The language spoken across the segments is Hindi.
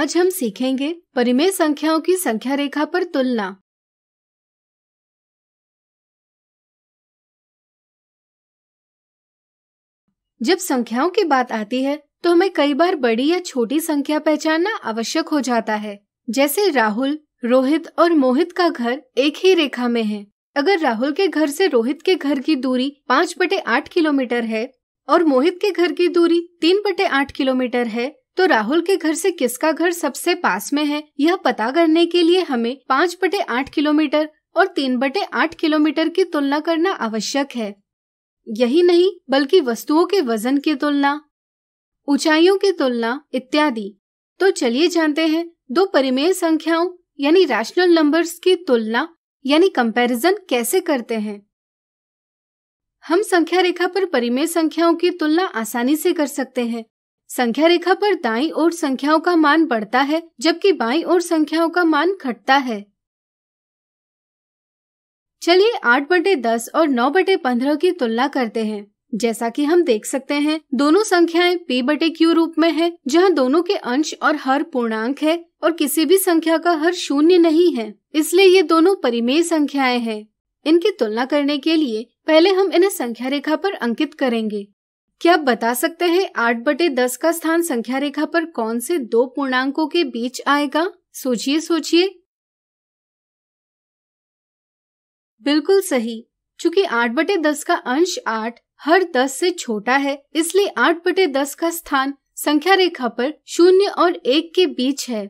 आज हम सीखेंगे परिमेय संख्याओं की संख्या रेखा पर तुलना जब संख्याओं की बात आती है तो हमें कई बार बड़ी या छोटी संख्या पहचानना आवश्यक हो जाता है जैसे राहुल रोहित और मोहित का घर एक ही रेखा में है अगर राहुल के घर से रोहित के घर की दूरी पाँच बटे आठ किलोमीटर है और मोहित के घर की दूरी तीन बटे आठ किलोमीटर है तो राहुल के घर से किसका घर सबसे पास में है यह पता करने के लिए हमें पाँच बटे आठ किलोमीटर और तीन बटे आठ किलोमीटर की तुलना करना आवश्यक है यही नहीं बल्कि वस्तुओं के वजन की तुलना ऊंचाइयों की तुलना इत्यादि तो चलिए जानते हैं दो परिमेय संख्याओं यानी रैशनल नंबर्स की तुलना यानी कंपैरिजन कैसे करते हैं हम संख्या रेखा पर परिमेय संख्याओं की तुलना आसानी से कर सकते हैं संख्या रेखा पर दाईं ओर संख्याओं का मान बढ़ता है जबकि बाईं ओर संख्याओं का मान घटता है चलिए आठ बटे दस और नौ बटे पंद्रह की तुलना करते हैं जैसा कि हम देख सकते हैं दोनों संख्याएं p बटे क्यू रूप में है जहां दोनों के अंश और हर पूर्णांक है और किसी भी संख्या का हर शून्य नहीं है इसलिए ये दोनों परिमेय संख्याएं हैं। इनकी तुलना करने के लिए पहले हम इन्हें संख्या रेखा पर अंकित करेंगे क्या आप बता सकते हैं आठ बटे दस का स्थान संख्या रेखा पर कौन से दो पूर्णांकों के बीच आएगा सोचिए सोचिए बिल्कुल सही चूंकि आठ बटे दस का अंश आठ हर दस से छोटा है इसलिए आठ बटे दस का स्थान संख्या रेखा पर शून्य और एक के बीच है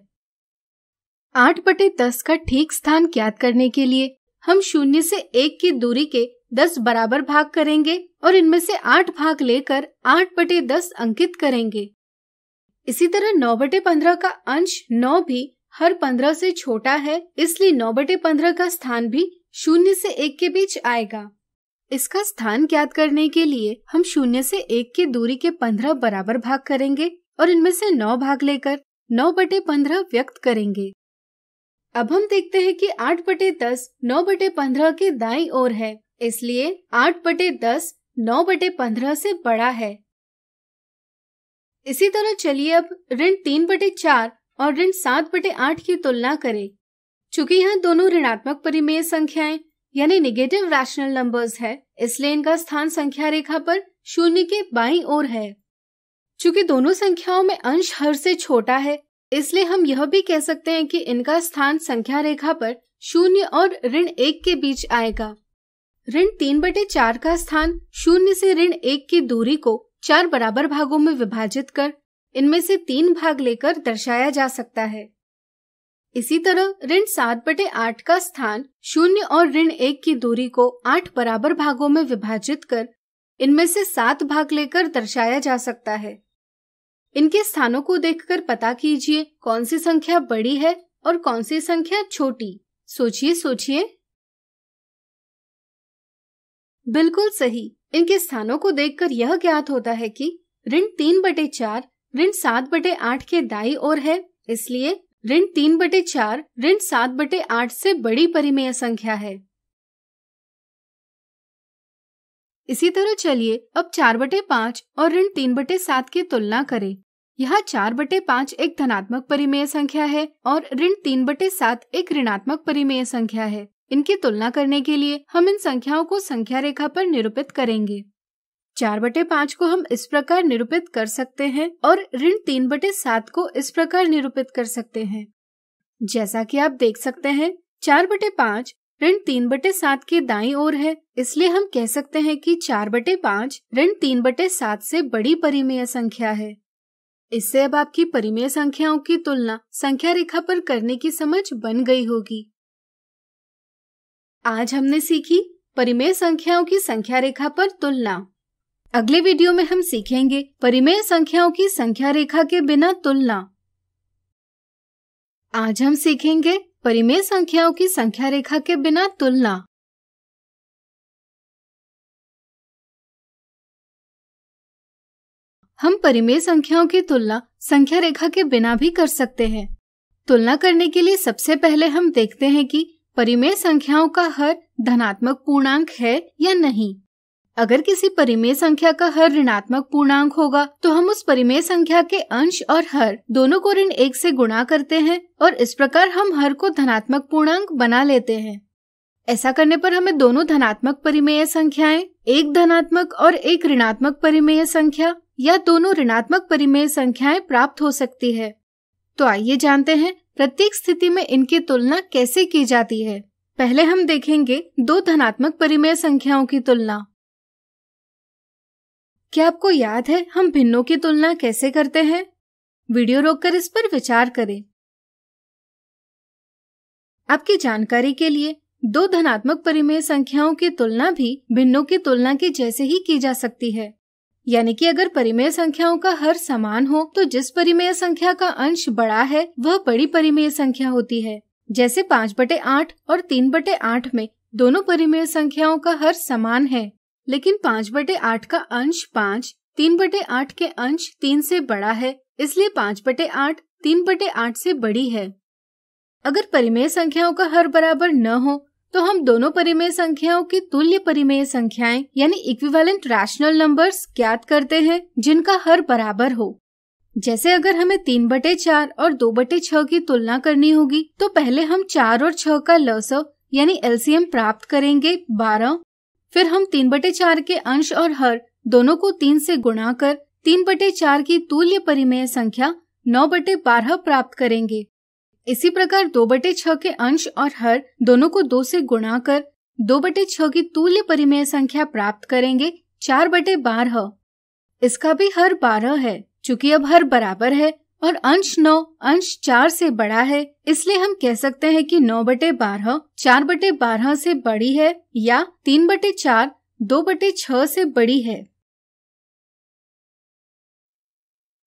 आठ बटे दस का ठीक स्थान ज्ञात करने के लिए हम शून्य से एक की दूरी के दस बराबर भाग करेंगे और इनमें से आठ भाग लेकर आठ बटे दस अंकित करेंगे इसी तरह नौ बटे पंद्रह का अंश नौ भी हर पंद्रह से छोटा है इसलिए नौ बटे पंद्रह का स्थान भी शून्य से एक के बीच आएगा इसका स्थान ज्ञात करने के लिए हम शून्य से एक की दूरी के पंद्रह बराबर भाग करेंगे और इनमें से नौ भाग लेकर नौ बटे पंद्रह व्यक्त करेंगे अब हम देखते हैं कि आठ बटे दस नौ बटे पंद्रह के दाई ओर है इसलिए आठ बटे दस नौ बटे पंद्रह से बड़ा है इसी तरह चलिए अब ऋण तीन बटे चार और ऋण सात बटे आठ की तुलना करें चूंकि यहाँ दोनों ऋणात्मक परिमेय संख्याएं यानी निगेटिव रैशनल नंबर्स है इसलिए इनका स्थान संख्या रेखा पर शून्य के बाई ओर है चूंकि दोनों संख्याओं में अंश हर से छोटा है इसलिए हम यह भी कह सकते हैं कि इनका स्थान संख्या रेखा पर शून्य और ऋण एक के बीच आएगा ऋण तीन बटे चार का स्थान शून्य से ऋण एक की दूरी को चार बराबर भागों में विभाजित कर इनमें से तीन भाग लेकर दर्शाया जा सकता है इसी तरह ऋण सात बटे आठ का स्थान शून्य और ऋण एक की दूरी को आठ बराबर भागों में विभाजित कर इनमें से सात भाग लेकर दर्शाया जा सकता है इनके स्थानों को देखकर पता कीजिए कौन सी संख्या बड़ी है और कौन सी संख्या छोटी सोचिए सोचिए बिल्कुल सही इनके स्थानों को देखकर यह ज्ञात होता है कि ऋण तीन बटे चार ऋण सात बटे आठ के दाई और है इसलिए ऋण तीन बटे चार ऋण सात बटे आठ से बड़ी परिमेय संख्या है इसी तरह चलिए अब चार बटे पाँच और ऋण तीन बटे सात की तुलना करें यहाँ चार बटे पाँच एक धनात्मक परिमेय संख्या है और ऋण तीन बटे सात एक ऋणात्मक परिमेय संख्या है इनकी तुलना करने के लिए हम इन संख्याओं को संख्या रेखा पर निरूपित करेंगे चार बटे पाँच को हम इस प्रकार निरूपित कर सकते हैं और ऋण तीन बटे सात को इस प्रकार निरूपित कर सकते हैं जैसा कि आप देख सकते हैं चार बटे पाँच ऋण तीन बटे सात के दाई ओर है इसलिए हम कह सकते हैं कि चार बटे पाँच ऋण तीन बटे सात से बड़ी परिमेय संख्या है इससे अब आपकी परिमेय संख्याओं की तुलना संख्या रेखा पर करने की समझ बन गई होगी आज हमने सीखी परिमेय संख्याओं की संख्या रेखा पर तुलना अगले वीडियो में हम सीखेंगे परिमेय संख्याओं की संख्या रेखा के बिना तुलना आज हम सीखेंगे परिमेय संख्याओं की संख्या रेखा के बिना तुलना हम परिमेय संख्याओं की तुलना संख्या रेखा के बिना भी कर सकते हैं तुलना करने के लिए सबसे पहले हम देखते हैं कि परिमेय संख्याओं का हर धनात्मक पूर्णांक है या नहीं अगर किसी परिमेय संख्या का हर ऋणात्मक पूर्णांक होगा तो हम उस परिमेय संख्या के अंश और हर दोनों को ऋण एक से गुणा करते हैं और इस प्रकार हम हर को धनात्मक पूर्णांक बना लेते हैं ऐसा करने पर हमें दोनों धनात्मक परिमेय संख्याएं एक धनात्मक और एक ऋणात्मक परिमेय संख्या या दोनों ऋणात्मक परिमेय संख्याएं प्राप्त हो सकती है तो आइए जानते हैं प्रत्येक स्थिति में इनकी तुलना कैसे की जाती है पहले हम देखेंगे दो धनात्मक परिमेय संख्याओं की तुलना क्या आपको याद है हम भिन्नों की तुलना कैसे करते हैं वीडियो रोककर इस पर विचार करें आपकी जानकारी के लिए दो धनात्मक परिमेय संख्याओं की तुलना भी भिन्नों की तुलना के जैसे ही की जा सकती है यानी कि अगर परिमेय संख्याओं का हर समान हो तो जिस परिमेय संख्या का अंश बड़ा है वह बड़ी परिमेय संख्या होती है जैसे पाँच बटे आठ और तीन बटे आठ में दोनों परिमेय संख्याओं का हर समान है लेकिन पाँच बटे आठ का अंश पाँच तीन बटे आठ के अंश तीन से बड़ा है इसलिए पाँच बटे आठ तीन बटे आठ से बड़ी है अगर परिमेय संख्याओं का हर बराबर न हो तो हम दोनों परिमेय संख्याओं की तुल्य परिमेय संख्याएं यानी इक्विवेलेंट रैशनल नंबर्स ज्ञात करते हैं जिनका हर बराबर हो जैसे अगर हमें तीन बटे चार और दो बटे छह की तुलना करनी होगी तो पहले हम चार और छह का लसव यानी एलसीएम प्राप्त करेंगे बारह फिर हम तीन बटे चार के अंश और हर दोनों को तीन से गुणा कर तीन बटे चार की तुल्य परिमेय संख्या नौ बटे बारह प्राप्त करेंगे इसी प्रकार दो बटे छ के अंश और हर दोनों को दो से गुणा कर दो बटे छ की तुल्य परिमेय संख्या प्राप्त करेंगे चार बटे बारह इसका भी हर बारह है चूंकि अब हर बराबर है और अंश नौ अंश चार से बड़ा है इसलिए हम कह सकते हैं कि नौ बटे बारह चार बटे बारह से बड़ी है या तीन बटे चार दो बटे छह से बड़ी है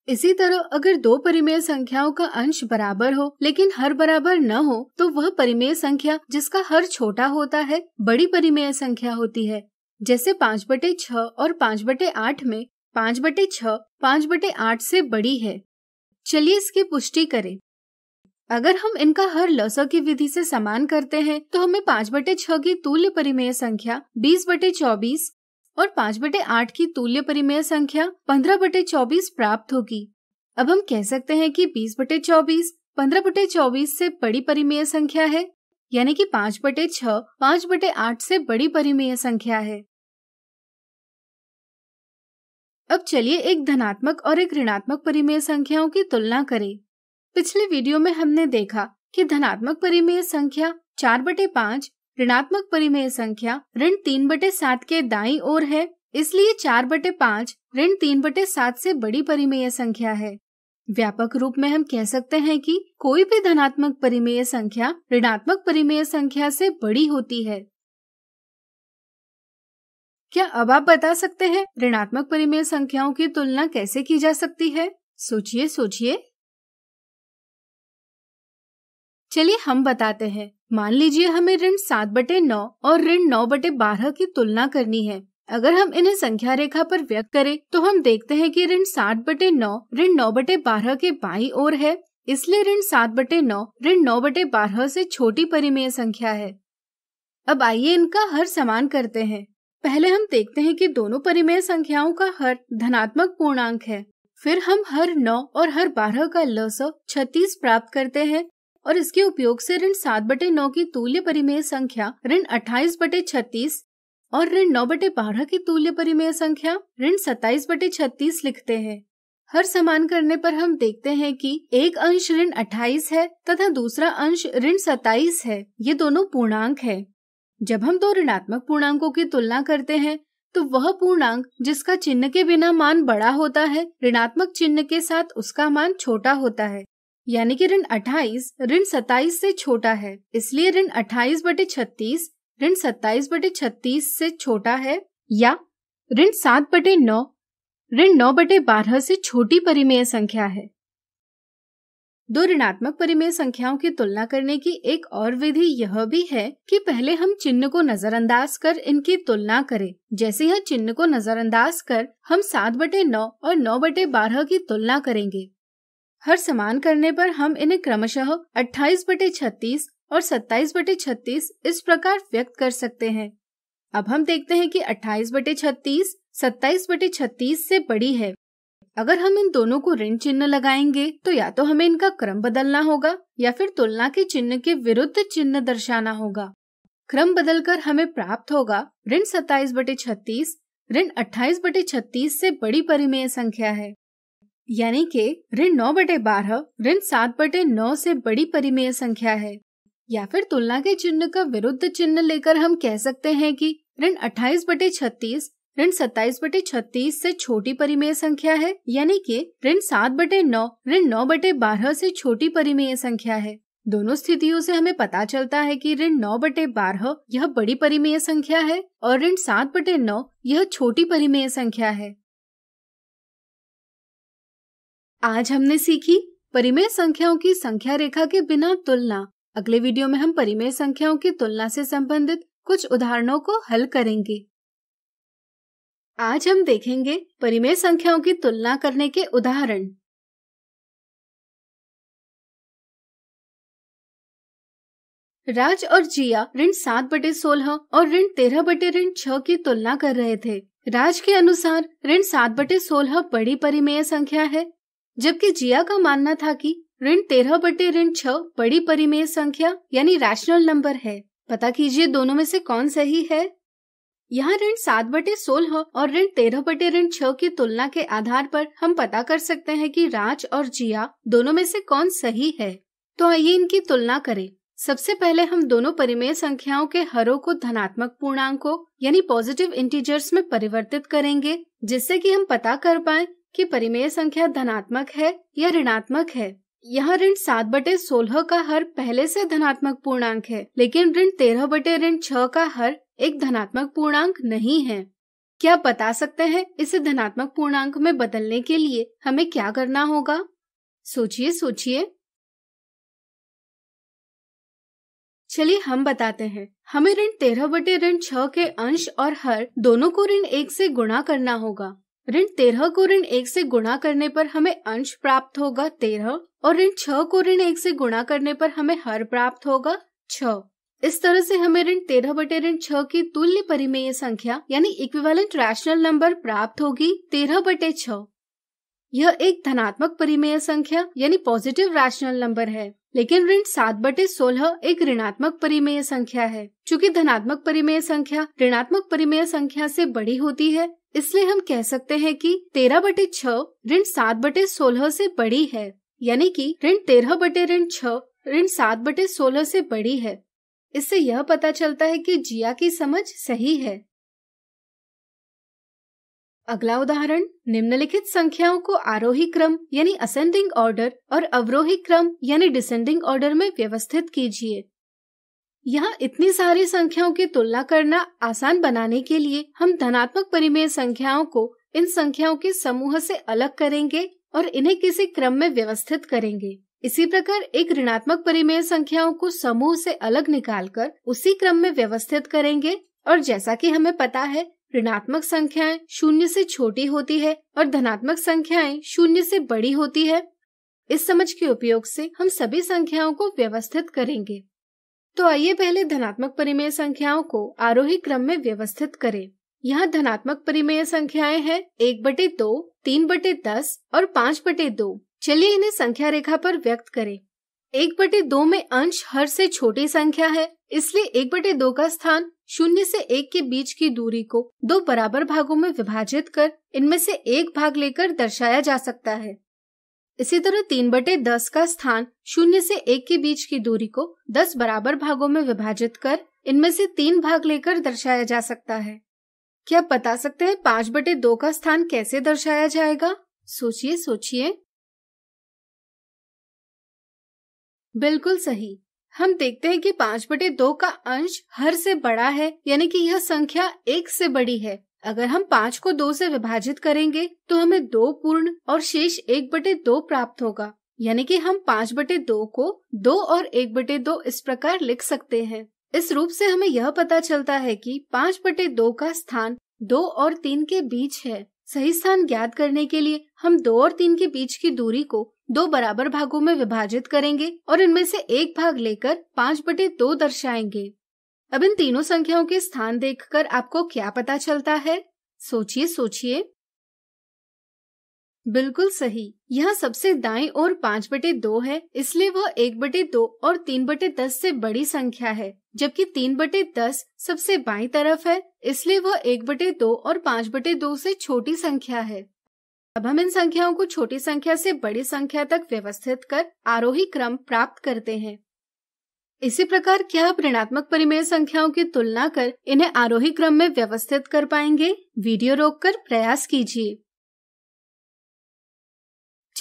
इसी तरह अगर दो परिमेय संख्याओं का अंश बराबर हो लेकिन हर बराबर न हो तो वह परिमेय संख्या जिसका हर छोटा होता है बड़ी परिमेय संख्या होती है जैसे पाँच बटे छ और पाँच बटे आठ में पाँच बटे छह पाँच बटे आठ से बड़ी है चलिए इसकी पुष्टि करें अगर हम इनका हर लस की विधि से समान करते हैं तो हमें पाँच बटे छह की तुल्य परिमेय संख्या बीस बटे चौबीस और पाँच बटे आठ की तुल्य परिमेय संख्या पंद्रह बटे चौबीस प्राप्त होगी अब हम कह सकते हैं कि बीस बटे चौबीस पंद्रह बटे चौबीस से बड़ी परिमेय संख्या है यानी कि पाँच बटे छ पाँच बटे आठ से बड़ी परिमेय संख्या है अब चलिए एक धनात्मक और एक ऋणात्मक परिमेय संख्याओं की तुलना करें पिछले वीडियो में हमने देखा कि धनात्मक परिमेय संख्या चार बटे पाँच ऋणात्मक परिमेय संख्या ऋण तीन बटे सात के दाई ओर है इसलिए चार बटे पाँच ऋण तीन बटे सात से बड़ी परिमेय संख्या है व्यापक रूप में हम कह सकते हैं कि कोई भी धनात्मक परिमेय संख्या ऋणात्मक परिमेय संख्या से बड़ी होती है क्या अब आप बता सकते हैं ऋणात्मक परिमेय संख्याओं की तुलना कैसे की जा सकती है सोचिए सोचिए चलिए हम बताते हैं मान लीजिए हमें ऋण सात बटे नौ और ऋण नौ बटे बारह की तुलना करनी है अगर हम इन्हें संख्या रेखा पर व्यक्त करें तो हम देखते हैं कि ऋण सात बटे नौ ऋण नौ बटे बारह के बाई और है इसलिए ऋण सात बटे नौ ऋण नौ बटे बारह से छोटी परिमेय संख्या है अब आइए इनका हर समान करते हैं पहले हम देखते हैं कि दोनों परिमेय संख्याओं का हर धनात्मक पूर्णांक है फिर हम हर नौ और हर बारह का लस छत्तीस प्राप्त करते हैं और इसके उपयोग से ऋण सात बटे नौ की तुल्य परिमेय संख्या ऋण अट्ठाईस बटे छत्तीस और ऋण नौ बटे बारह की तुल्य परिमेय संख्या ऋण सत्ताईस बटे छत्तीस लिखते हैं हर समान करने पर हम देखते हैं कि एक अंश ऋण अट्ठाईस है तथा दूसरा अंश ऋण सत्ताईस है ये दोनों पूर्णांक है जब हम दो ऋणात्मक पूर्णांकों की तुलना करते हैं तो वह पूर्णांक जिसका चिन्ह के बिना मान बड़ा होता है ऋणात्मक चिन्ह के साथ उसका मान छोटा होता है यानी कि ऋण 28 ऋण 27 से छोटा है इसलिए ऋण 28 बटे छत्तीस ऋण 27 बटे छत्तीस से छोटा है या ऋण सात बटे नौ ऋण नौ बटे बारह से छोटी परिमेय संख्या है दो ऋणात्मक परिमेय संख्याओं की तुलना करने की एक और विधि यह भी है कि पहले हम चिन्ह को नजरअंदाज कर इनकी तुलना करें जैसे यह चिन्ह को नजरअंदाज कर हम सात बटे नौ और नौ बटे बारह की तुलना करेंगे हर समान करने पर हम इन्हें क्रमशः 28 बटे छत्तीस और 27 बटे छत्तीस इस प्रकार व्यक्त कर सकते हैं अब हम देखते हैं कि 28 बटे छत्तीस सत्ताईस बटे छत्तीस से बड़ी है अगर हम इन दोनों को ऋण चिन्ह लगाएंगे तो या तो हमें इनका क्रम बदलना होगा या फिर तुलना के चिन्ह के विरुद्ध चिन्ह दर्शाना होगा क्रम कर हमें प्राप्त होगा ऋण सत्ताईस बटे छत्तीस ऋण अट्ठाईस बटे छत्तीस से बड़ी परिमेय संख्या है यानी के ऋण नौ बटे बारह ऋण सात बटे नौ से बड़ी परिमेय संख्या है या फिर तुलना के चिन्ह का विरुद्ध चिन्ह लेकर हम कह सकते हैं कि ऋण अट्ठाईस बटे छत्तीस ऋण सत्ताईस बटे छत्तीस से छोटी परिमेय संख्या है यानी कि ऋण सात बटे नौ ऋण नौ बटे बारह से छोटी परिमेय संख्या है दोनों स्थितियों से हमें पता चलता है कि ऋण नौ बटे बारह यह बड़ी परिमेय संख्या है और ऋण सात बटे नौ यह छोटी परिमेय संख्या है आज हमने सीखी परिमेय संख्याओं की संख्या रेखा के बिना तुलना अगले वीडियो में हम परिमेय संख्याओं की तुलना से संबंधित कुछ उदाहरणों को हल करेंगे आज हम देखेंगे परिमेय संख्याओं की तुलना करने के उदाहरण राज और जिया ऋण सात बटे सोलह और ऋण तेरह बटे ऋण छह की तुलना कर रहे थे राज के अनुसार ऋण सात बटे सोलह बड़ी परिमेय संख्या है जबकि जिया का मानना था कि ऋण तेरह बटे ऋण छ बड़ी परिमेय संख्या यानी रैशनल नंबर है पता कीजिए दोनों में से कौन सही है यहाँ ऋण सात बटे सोलह और ऋण तेरह बटे ऋण छ की तुलना के आधार पर हम पता कर सकते हैं कि राज और जिया दोनों में से कौन सही है तो आइए इनकी तुलना करें सबसे पहले हम दोनों परिमेय संख्याओं के हरों को धनात्मक पूर्णांकों यानी पॉजिटिव इंटीजर्स में परिवर्तित करेंगे जिससे कि हम पता कर पाए कि परिमेय संख्या धनात्मक है या ऋणात्मक है यहाँ ऋण सात बटे सोलह का हर पहले से धनात्मक पूर्णांक है लेकिन ऋण तेरह बटे ऋण छह का हर एक धनात्मक पूर्णांक नहीं है क्या बता सकते हैं इसे धनात्मक पूर्णांक में बदलने के लिए हमें क्या करना होगा सोचिए सोचिए चलिए हम बताते हैं हमें ऋण तेरह बटे ऋण छह के अंश और हर दोनों को ऋण एक से गुणा करना होगा ऋण तेरह को ऋण एक से गुणा करने पर हमें अंश प्राप्त होगा तेरह और ऋण छह को ऋण एक से गुणा करने पर हमें हर प्राप्त होगा छ इस तरह से हमें ऋण तेरह बटे ऋण छह की तुल्य परिमेय संख्या यानी इक्विवेलेंट रैशनल नंबर प्राप्त होगी तेरह बटे छ यह एक धनात्मक परिमेय संख्या यानी पॉजिटिव रैशनल नंबर है लेकिन ऋण सात बटे सोलह एक ऋणात्मक परिमेय संख्या है चूँकि धनात्मक परिमेय संख्या ऋणात्मक परिमेय संख्या से बड़ी होती है इसलिए हम कह सकते हैं कि तेरह बटे छ ऋण सात बटे सोलह से बड़ी है यानी कि ऋण तेरह बटे ऋण छ ऋण सात बटे सोलह से बड़ी है इससे यह पता चलता है कि जिया की समझ सही है अगला उदाहरण निम्नलिखित संख्याओं को आरोही क्रम यानी असेंडिंग ऑर्डर और अवरोही क्रम यानी डिसेंडिंग ऑर्डर में व्यवस्थित कीजिए यहाँ इतनी सारी संख्याओं की तुलना करना आसान बनाने के लिए हम धनात्मक परिमेय संख्याओं को इन संख्याओं के समूह से अलग करेंगे और इन्हें किसी क्रम में व्यवस्थित करेंगे इसी प्रकार एक ऋणात्मक परिमेय संख्याओं को समूह से अलग निकालकर उसी क्रम में व्यवस्थित करेंगे और जैसा कि हमें पता है ऋणात्मक संख्याएं शून्य से छोटी होती है और धनात्मक संख्याएं शून्य से बड़ी होती है इस समझ के उपयोग से हम सभी संख्याओं को व्यवस्थित करेंगे तो आइए पहले धनात्मक परिमेय संख्याओं को आरोही क्रम में व्यवस्थित करें यहाँ धनात्मक परिमेय संख्याएं हैं एक बटे दो तीन बटे दस और पाँच बटे दो चलिए इन्हें संख्या रेखा पर व्यक्त करें एक बटे दो में अंश हर से छोटी संख्या है इसलिए एक बटे दो का स्थान शून्य से एक के बीच की दूरी को दो बराबर भागों में विभाजित कर इनमें से एक भाग लेकर दर्शाया जा सकता है इसी तरह तीन बटे दस का स्थान शून्य से एक के बीच की दूरी को दस बराबर भागों में विभाजित कर इनमें से तीन भाग लेकर दर्शाया जा सकता है क्या आप बता सकते हैं पाँच बटे दो का स्थान कैसे दर्शाया जाएगा सोचिए सोचिए बिल्कुल सही हम देखते हैं कि पाँच बटे दो का अंश हर से बड़ा है यानी कि यह संख्या एक से बड़ी है अगर हम पाँच को दो से विभाजित करेंगे तो हमें दो पूर्ण और शेष एक बटे दो प्राप्त होगा यानी कि हम पाँच बटे दो को दो और एक बटे दो इस प्रकार लिख सकते हैं इस रूप से हमें यह पता चलता है कि पाँच बटे दो का स्थान दो और तीन के बीच है सही स्थान ज्ञात करने के लिए हम दो और तीन के बीच की दूरी को दो बराबर भागों में विभाजित करेंगे और इनमें से एक भाग लेकर पाँच बटे दो दर्शाएंगे अब इन तीनों संख्याओं के स्थान देखकर आपको क्या पता चलता है सोचिए सोचिए बिल्कुल सही यहाँ सबसे दाएं और पाँच बटे दो है इसलिए वह एक बटे दो और तीन बटे दस से बड़ी संख्या है जबकि तीन बटे दस सबसे बाई तरफ है इसलिए वह एक बटे दो और पाँच बटे दो से छोटी संख्या है अब हम इन संख्याओं को छोटी संख्या से बड़ी संख्या तक व्यवस्थित कर आरोही क्रम प्राप्त करते हैं इसी प्रकार क्या आप ऋणात्मक परिमेय संख्याओं की तुलना कर इन्हें आरोही क्रम में व्यवस्थित कर पाएंगे वीडियो रोककर प्रयास कीजिए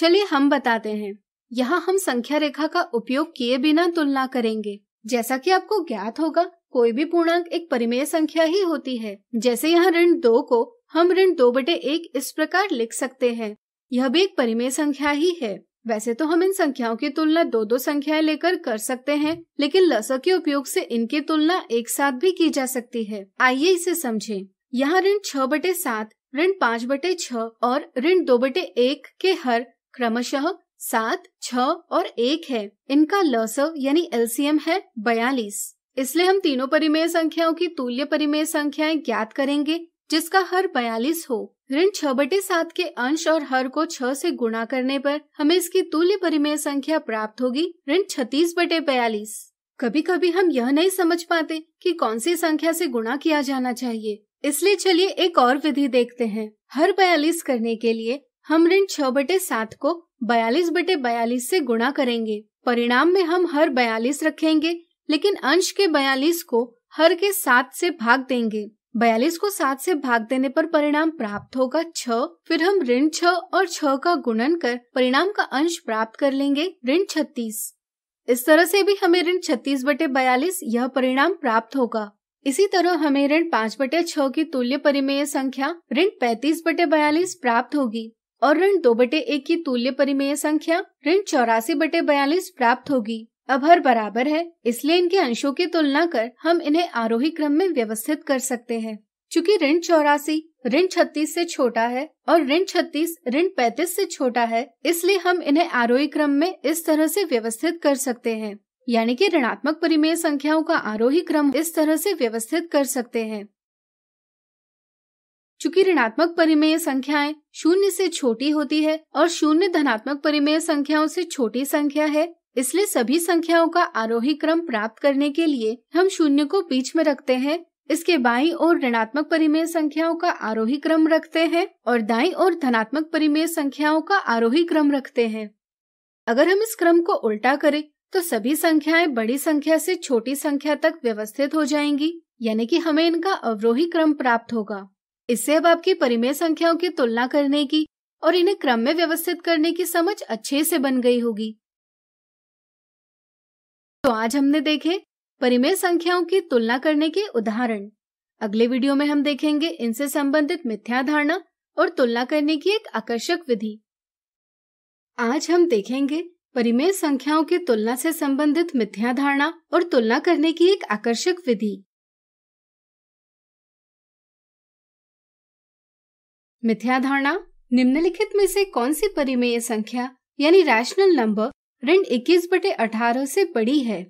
चलिए हम बताते हैं यहाँ हम संख्या रेखा का उपयोग किए बिना तुलना करेंगे जैसा कि आपको ज्ञात होगा कोई भी पूर्णांक एक परिमेय संख्या ही होती है जैसे यहाँ ऋण दो को हम ऋण दो बटे एक इस प्रकार लिख सकते हैं यह भी एक परिमेय संख्या ही है वैसे तो हम इन संख्याओं की तुलना दो दो संख्याएं लेकर कर सकते हैं लेकिन लसक के उपयोग से इनकी तुलना एक साथ भी की जा सकती है आइए इसे समझें। यहाँ ऋण छह बटे सात ऋण पाँच बटे छह और ऋण दो बटे एक के हर क्रमशः सात छ और एक है इनका लस यानी एलसीएम है बयालीस इसलिए हम तीनों परिमेय संख्याओं की तुल्य परिमेय संख्याएं ज्ञात करेंगे जिसका हर बयालीस हो ऋण छह बटे सात के अंश और हर को छह से गुणा करने पर हमें इसकी तुल्य परिमेय संख्या प्राप्त होगी ऋण छत्तीस बटे बयालीस कभी कभी हम यह नहीं समझ पाते कि कौन सी संख्या से गुणा किया जाना चाहिए इसलिए चलिए एक और विधि देखते हैं हर बयालीस करने के लिए हम ऋण छह बटे सात को बयालीस बटे बयालीस से गुणा करेंगे परिणाम में हम हर बयालीस रखेंगे लेकिन अंश के बयालीस को हर के सात से भाग देंगे बयालीस को सात से भाग देने पर परिणाम प्राप्त होगा छ फिर हम ऋण छ और छ का गुणन कर परिणाम का अंश प्राप्त कर लेंगे ऋण छत्तीस इस तरह से भी हमें ऋण छत्तीस बटे बयालीस यह परिणाम प्राप्त होगा इसी तरह हमें ऋण पाँच बटे छ की तुल्य परिमेय संख्या ऋण पैंतीस बटे बयालीस प्राप्त होगी और ऋण दो बटे एक की तुल्य परिमेय संख्या ऋण चौरासी बटे बयालीस प्राप्त होगी अभर बराबर है इसलिए इनके अंशों की तुलना कर हम इन्हें आरोही क्रम में व्यवस्थित कर सकते हैं चूँकि ऋण चौरासी ऋण छत्तीस से छोटा है और ऋण छत्तीस ऋण पैतीस से छोटा है इसलिए हम इन्हें आरोही क्रम में इस तरह से व्यवस्थित कर सकते हैं यानी कि ऋणात्मक परिमेय संख्याओं का आरोही क्रम इस तरह से व्यवस्थित कर सकते हैं चूंकि ऋणात्मक परिमेय संख्याएं शून्य से छोटी होती है और शून्य धनात्मक परिमेय संख्याओं से छोटी संख्या है इसलिए सभी संख्याओं का आरोही क्रम प्राप्त करने के लिए हम शून्य को बीच में रखते हैं इसके बाईं ओर ऋणात्मक परिमेय संख्याओं का आरोही क्रम रखते हैं और दाईं ओर धनात्मक परिमेय संख्याओं का आरोही क्रम रखते हैं अगर हम इस क्रम को उल्टा करें तो सभी संख्याएं बड़ी संख्या से छोटी संख्या तक व्यवस्थित हो जाएंगी यानी कि हमें इनका अवरोही क्रम प्राप्त होगा इससे अब आपकी परिमेय संख्याओं की तुलना करने की और इन्हें क्रम में व्यवस्थित करने की समझ अच्छे से बन गई होगी तो आज हमने देखे परिमेय संख्याओं की तुलना करने के उदाहरण अगले वीडियो में हम देखेंगे इनसे संबंधित धारणा और तुलना करने की एक आकर्षक विधि आज हम देखेंगे परिमेय संख्याओं की तुलना से संबंधित मिथ्या धारणा और तुलना करने की एक आकर्षक विधि मिथ्या धारणा निम्नलिखित में से कौन सी परिमेय संख्या यानी रैशनल नंबर ऋण इक्कीस बटे अठारह से बड़ी है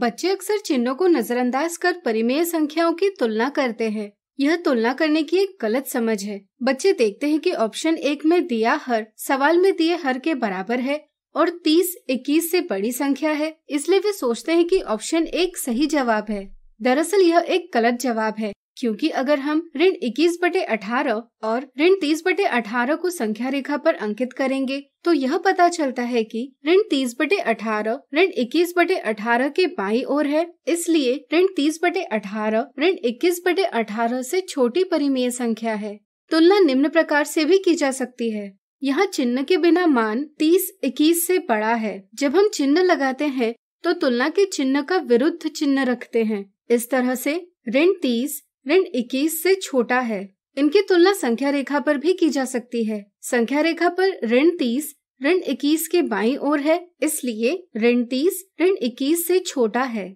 बच्चे अक्सर चिन्हों को नजरअंदाज कर परिमेय संख्याओं की तुलना करते हैं यह तुलना करने की एक गलत समझ है बच्चे देखते हैं कि ऑप्शन एक में दिया हर सवाल में दिए हर के बराबर है और 30 21 से बड़ी संख्या है इसलिए वे सोचते हैं कि ऑप्शन एक सही जवाब है दरअसल यह एक गलत जवाब है क्योंकि अगर हम ऋण इक्कीस बटे अठारह और ऋण तीस बटे अठारह को संख्या रेखा पर अंकित करेंगे तो यह पता चलता है कि ऋण तीस बटे अठारह ऋण इक्कीस बटे अठारह के बाई ओर है इसलिए ऋण तीस बटे अठारह ऋण इक्कीस बटे अठारह से छोटी परिमेय संख्या है तुलना निम्न प्रकार से भी की जा सकती है यहाँ चिन्ह के बिना मान तीस इक्कीस से बड़ा है जब हम चिन्ह लगाते हैं तो तुलना के चिन्ह का विरुद्ध चिन्ह रखते हैं इस तरह से ऋण तीस ऋण इक्कीस से छोटा है इनकी तुलना संख्या रेखा पर भी की जा सकती है संख्या रेखा पर ऋण तीस ऋण इक्कीस के बाई ओर है इसलिए ऋण तीस ऋण इक्कीस से छोटा है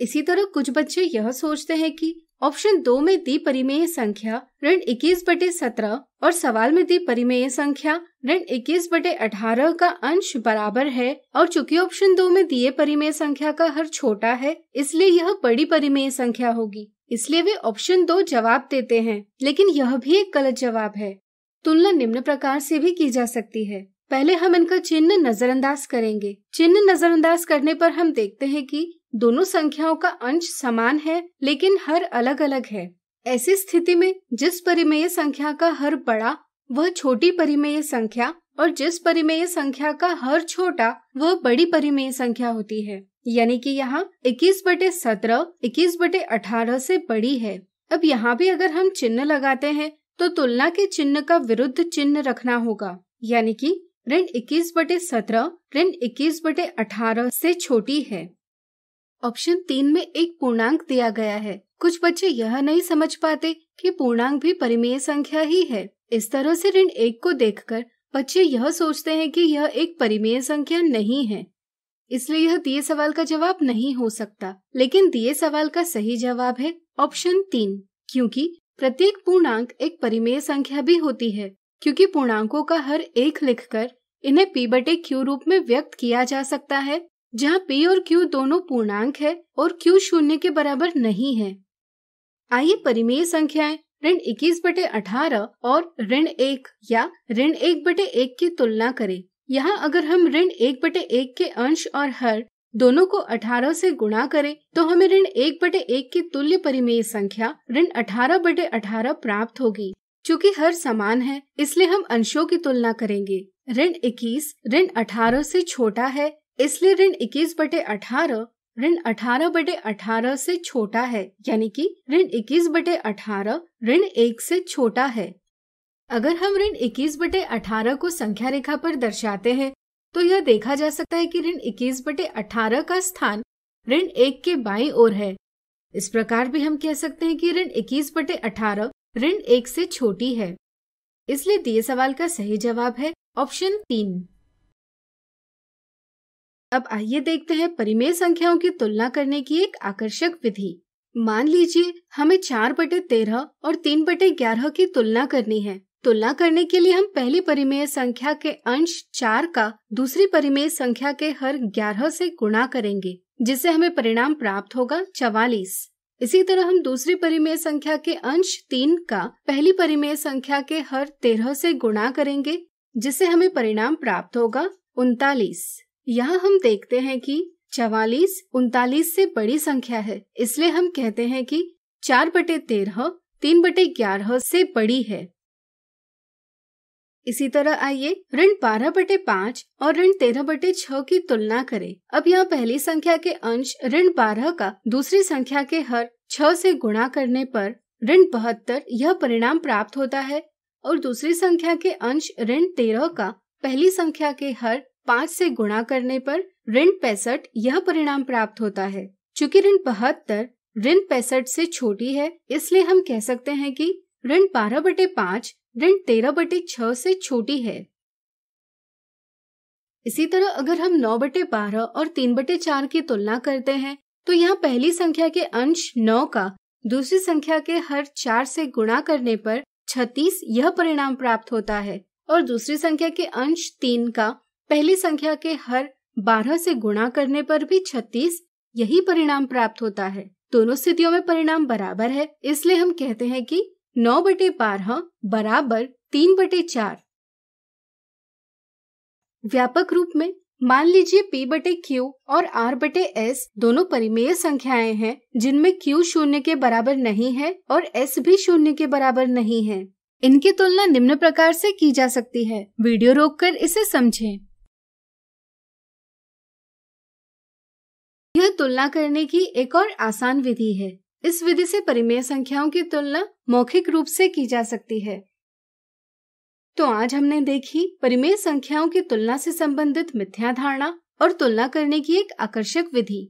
इसी तरह कुछ बच्चे यह सोचते हैं कि ऑप्शन दो में दी परिमेय संख्या ऋण इक्कीस बटे सत्रह और सवाल में दी परिमेय संख्या ऋण इक्कीस बटे अठारह का अंश बराबर है और चूंकि ऑप्शन दो में दिए परिमेय संख्या का हर छोटा है इसलिए यह बड़ी परिमेय संख्या होगी इसलिए वे ऑप्शन दो जवाब देते हैं लेकिन यह भी एक गलत जवाब है तुलना निम्न प्रकार से भी की जा सकती है पहले हम इनका चिन्ह नजरअंदाज करेंगे चिन्ह नजरअंदाज करने पर हम देखते हैं कि दोनों संख्याओं का अंश समान है लेकिन हर अलग अलग है ऐसी स्थिति में जिस परिमेय संख्या का हर बड़ा वह छोटी परिमेय संख्या और जिस परिमेय संख्या का हर छोटा वह बड़ी परिमेय संख्या होती है यानी कि यहाँ इक्कीस बटे सत्रह इक्कीस बटे अठारह से बड़ी है अब यहाँ भी अगर हम चिन्ह लगाते हैं तो तुलना के चिन्ह का विरुद्ध चिन्ह रखना होगा यानी कि ऋण इक्कीस बटे सत्रह ऋण इक्कीस बटे अठारह से छोटी है ऑप्शन तीन में एक पूर्णांक दिया गया है कुछ बच्चे यह नहीं समझ पाते कि पूर्णांक भी परिमेय संख्या ही है इस तरह से ऋण एक को देखकर बच्चे यह सोचते हैं कि यह एक परिमेय संख्या नहीं है इसलिए यह दिए सवाल का जवाब नहीं हो सकता लेकिन दिए सवाल का सही जवाब है ऑप्शन तीन क्योंकि प्रत्येक पूर्णांक एक परिमेय संख्या भी होती है क्योंकि पूर्णांकों का हर एक लिखकर इन्हें पी बटे क्यू रूप में व्यक्त किया जा सकता है जहाँ पी और क्यू दोनों पूर्णांक है और क्यू शून्य के बराबर नहीं है आइए परिमेय संख्याएं ऋण इक्कीस बटे अठारह और ऋण एक या ऋण एक बटे एक की तुलना करें यहाँ अगर हम ऋण एक बटे एक के अंश और हर दोनों को अठारह से गुणा करें तो हमें ऋण एक बटे एक की तुल्य परिमेय संख्या ऋण अठारह बटे अठारह प्राप्त होगी चूँकि हर समान है इसलिए हम अंशों की तुलना करेंगे ऋण इक्कीस ऋण अठारह से छोटा है इसलिए ऋण इक्कीस बटे अठारह ऋण अठारह बटे अठारह से छोटा है यानी कि ऋण इक्कीस बटे अठारह ऋण एक से छोटा है अगर हम ऋण इक्कीस बटे अठारह को संख्या रेखा पर दर्शाते हैं तो यह देखा जा सकता है कि ऋण इक्कीस बटे अठारह का स्थान ऋण एक के बाई ओर है इस प्रकार भी हम कह सकते हैं कि ऋण इक्कीस बटे अठारह ऋण एक से छोटी है इसलिए दिए सवाल का सही जवाब है ऑप्शन तीन अब आइए देखते हैं परिमेय संख्याओं की तुलना करने की एक आकर्षक विधि मान लीजिए हमें चार बटे तेरह और तीन बटे ग्यारह की तुलना करनी है तुलना करने के लिए हम पहली परिमेय संख्या के अंश चार का दूसरी परिमेय संख्या के हर ग्यारह से गुणा करेंगे जिससे हमें परिणाम प्राप्त होगा चवालीस इसी तरह हम दूसरी परिमेय संख्या के अंश तीन का पहली परिमेय संख्या के हर तेरह से गुणा करेंगे जिससे हमें परिणाम प्राप्त होगा उनतालीस यहाँ हम देखते हैं कि चवालीस उनतालीस से बड़ी संख्या है इसलिए हम कहते हैं कि चार बटे तेरह तीन बटे ग्यारह से बड़ी है इसी तरह आइए ऋण बारह बटे पाँच और ऋण तेरह बटे छह की तुलना करें अब यहाँ पहली संख्या के अंश ऋण बारह का दूसरी संख्या के हर छह से गुणा करने पर ऋण बहत्तर यह परिणाम प्राप्त होता है और दूसरी संख्या के अंश ऋण तेरह का पहली संख्या के हर पाँच से गुणा करने पर ऋण पैंसठ यह परिणाम प्राप्त होता है चूँकि ऋण बहत्तर ऋण पैंसठ से छोटी है इसलिए हम कह सकते हैं कि ऋण बारह बटे पाँच ऋण तेरह बटे छह से छोटी है इसी तरह अगर हम नौ बटे बारह और तीन बटे चार की तुलना करते हैं तो यहाँ पहली संख्या के अंश नौ का दूसरी संख्या के हर चार से गुणा करने पर छत्तीस यह परिणाम प्राप्त होता है और दूसरी संख्या के अंश तीन का पहली संख्या के हर बारह से गुणा करने पर भी छत्तीस यही परिणाम प्राप्त होता है दोनों स्थितियों में परिणाम बराबर है इसलिए हम कहते हैं कि नौ बटे बारह बराबर तीन बटे चार व्यापक रूप में मान लीजिए पी बटे क्यू और आर बटे एस दोनों परिमेय संख्याएं हैं जिनमें क्यू शून्य के बराबर नहीं है और एस भी शून्य के बराबर नहीं है इनकी तुलना निम्न प्रकार से की जा सकती है वीडियो रोककर इसे समझें। यह तुलना करने की एक और आसान विधि है इस विधि से परिमेय संख्याओं की तुलना मौखिक रूप से की जा सकती है तो आज हमने देखी परिमेय संख्याओं की तुलना से संबंधित मिथ्या धारणा और तुलना करने की एक आकर्षक विधि